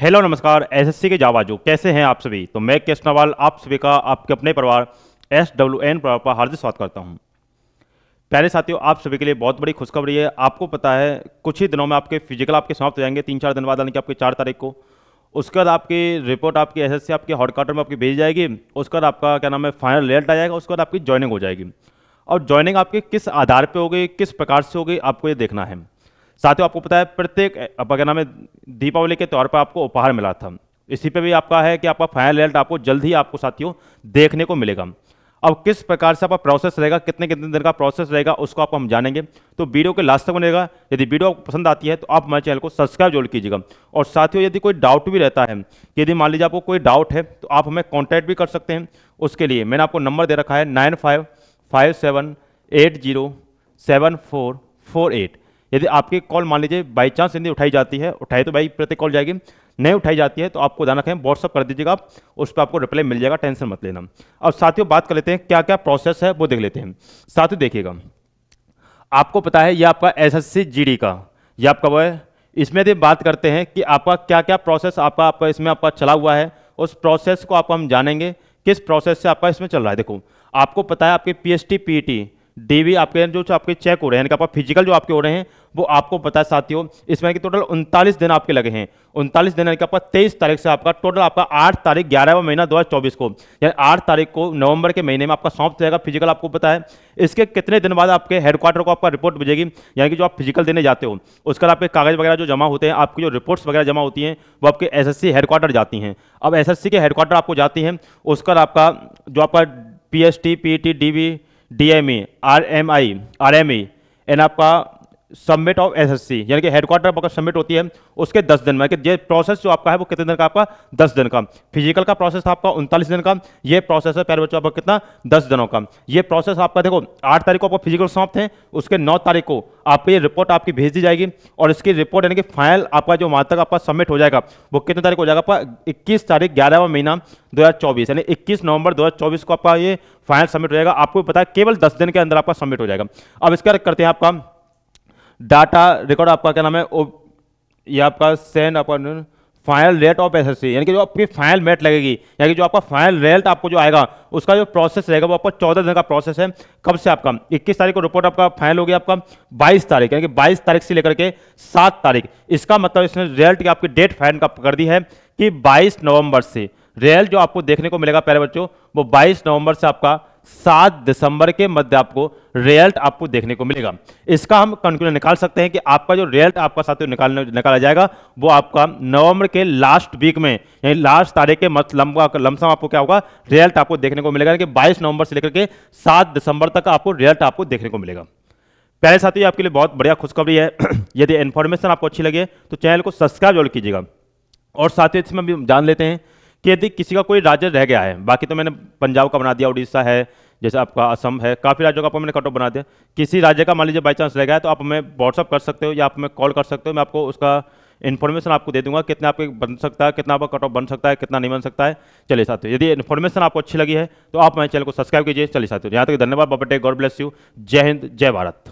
hello नमस्कार SSC के जावाजो कैसे हैं आप सभी तो मैं कृष्णावाल आप सभी का आपके अपने परिवार एस डब्ल्यू एन परिवार पर हार्दिक स्वागत करता हूं पहले साथियों आप सभी के लिए बहुत बड़ी खुशखबरी है आपको पता है कुछ ही दिनों में आपके फिजिकल आपके समाप्त हो जाएंगे तीन चार दिन बाद यानी कि आपके चार तारीख को उसके बाद आपकी रिपोर्ट आपकी एस आपके हॉट में आपकी भेजी जाएगी उसके बाद आपका क्या नाम है फाइनल रिजल्ट आ जाएगा उसके बाद आपकी ज्वाइनिंग हो जाएगी और ज्वाइनिंग आपकी किस आधार पर होगी किस प्रकार से होगी आपको ये देखना है साथियों आपको पता है प्रत्येक क्या नाम है दीपावली के तौर पर आपको उपहार मिला था इसी पे भी आपका है कि आपका फाइनल रिजल्ट आपको जल्द ही आपको साथियों देखने को मिलेगा अब किस प्रकार से आपका प्रोसेस रहेगा कितने कितने दिन का प्रोसेस रहेगा उसको आप हम जानेंगे तो वीडियो के लास्ट तक बनेगा यदि वीडियो आपको पसंद आती है तो आप हमारे चैनल को सब्सक्राइब जरूर कीजिएगा और साथियों यदि कोई डाउट भी रहता है यदि मान लीजिए आपको कोई डाउट है तो आप हमें कॉन्टैक्ट भी कर सकते हैं उसके लिए मैंने आपको नंबर दे रखा है nine five five seven eight zero seven four four eight यदि आपकी कॉल मान लीजिए बाई चांस यदि उठाई जाती है उठाए तो भाई प्रत्येक कॉल जाएगी नहीं उठाई जाती है तो आपको ध्यान रखें व्हाट्सअप कर दीजिएगा आप उस पर आपको रिप्लाई मिल जाएगा टेंशन मत लेना अब साथियों बात कर लेते हैं क्या क्या प्रोसेस है वो देख लेते हैं साथियों देखिएगा आपको पता है यह आपका एस एस का यह आपका वह है इसमें यदि बात करते हैं कि आपका क्या क्या प्रोसेस आपका आपका इसमें आपका चला हुआ है उस प्रोसेस को आपको हम जानेंगे किस प्रोसेस से आपका इसमें चल रहा है देखो आपको पता है आपके P S T P E T D आपके जो आपके चेक हो रहे हैं आपका फिजिकल जो आपके हो रहे हैं वो आपको पता साथियों इसमें कि टोटल उनतालीस दिन आपके लगे हैं उनतालीस दिन यानी कि आपका तेईस तारीख से आपका टोटल आपका आठ तारीख ग्यारहवा महीना दो को यानी आठ तारीख को नवंबर के महीने में आपका सौंप जाएगा फिजिकल आपको पता है इसके कितने दिन बाद आपके हेडक्वार्टर को आपका रिपोर्ट भेजेगी यानी कि जो आप फिजिकल देने जाते हो उसके बाद आपके कागज वगैरह जो जमा होते हैं आपकी जो रिपोर्ट्स वगैरह जमा होती हैं वो आपके एस एस जाती हैं अब एस के हेडक्वार्टर आपको जाती हैं उसका आपका जो आपका T D V D M E R M I R M E and आपका सबमिट ऑफ एसएससी यानी कि हेडक्वार्टर पर सबमिट होती है उसके 10 दिन में कि ये प्रोसेस जो आपका है वो कितने दिन का आपका 10 दिन का फिजिकल का प्रोसेस था आपका उनतालीस दिन का ये प्रोसेस है पहले बच्चों आपका कितना 10 दिनों का ये प्रोसेस आपका देखो 8 तारीख को आपका फिजिकल समाप्त है उसके 9 तारीख को आपकी ये रिपोर्ट आपकी भेज दी जाएगी और इसकी रिपोर्ट यानी कि फाइल आपका जो वहाँ तक आपका सबमिट हो जाएगा वो कितने तारीख हो जाएगा आपका इक्कीस तारीख ग्यारहवा महीना दो यानी इक्कीस नवंबर दो को आपका ये फाइनल सबमिट हो जाएगा आपको पता है केवल दस दिन के अंदर आपका सबमिट हो जाएगा अब इसका करते हैं आपका डाटा रिकॉर्ड आपका क्या नाम है ओ ये आपका सेंड आपका फाइनल रेट ऑफ एस यानी कि जो आपकी फाइनल मेट लगेगी यानी कि जो आपका फाइनल रेल्ट आपको जो आएगा उसका जो प्रोसेस रहेगा वो आपका चौदह दिन का प्रोसेस है कब से आपका इक्कीस तारीख को रिपोर्ट आपका फाइनल हो गया आपका बाईस तारीख यानी कि बाईस तारीख से लेकर के सात तारीख इसका मतलब इसने रिजल्ट की आपकी डेट फाइनल का कर दी है कि बाईस नवंबर से रिजल्ट जो आपको देखने को मिलेगा पहले बच्चों वो बाईस नवंबर से आपका सात दिसंबर के मध्य आपको रिजल्ट आपको देखने को मिलेगा इसका हम कंक्लूजन निकाल सकते हैं कि आपका जो रिजल्ट आपका साथियों निकालने निकाला जाएगा वो आपका नवंबर के लास्ट वीक में यानी लास्ट तारीख के मत लमसम आपको क्या होगा रिजल्ट आपको देखने को मिलेगा कि 22 नवंबर से लेकर के 7 दिसंबर तक आपको रिजल्ट आपको देखने को मिलेगा पहले साथियों आपके लिए बहुत बढ़िया खुशखबरी है यदि इन्फॉर्मेशन आपको अच्छी लगे तो चैनल को सब्सक्राइब जरूर कीजिएगा और साथ ही इसमें भी जान लेते हैं कि यदि किसी का कोई राज्य रह गया है बाकी तो मैंने पंजाब का बना दिया उड़ीसा है जैसे आपका असम है काफ़ी राज्यों का आपको मैंने कट ऑफ बना दिया किसी राज्य का मान लीजिए बाई चांस रह गया है तो आप हमें व्हाट्सअप कर सकते हो या आप हमें कॉल कर सकते हो मैं आपको उसका इन्फॉर्मेशन आपको दे दूंगा कितना आपके बन सकता है कितना आपका कट ऑफ बन सकता है कितना नहीं बन सकता है चलिए साथियों यदि इन्फॉर्मेशन आपको अच्छी लगी है तो आप हमारे चैनल को सब्सक्राइब कीजिए चलिए साथियों यहाँ तक धन्यवाद Baba tech god bless you जय हिंद जय भारत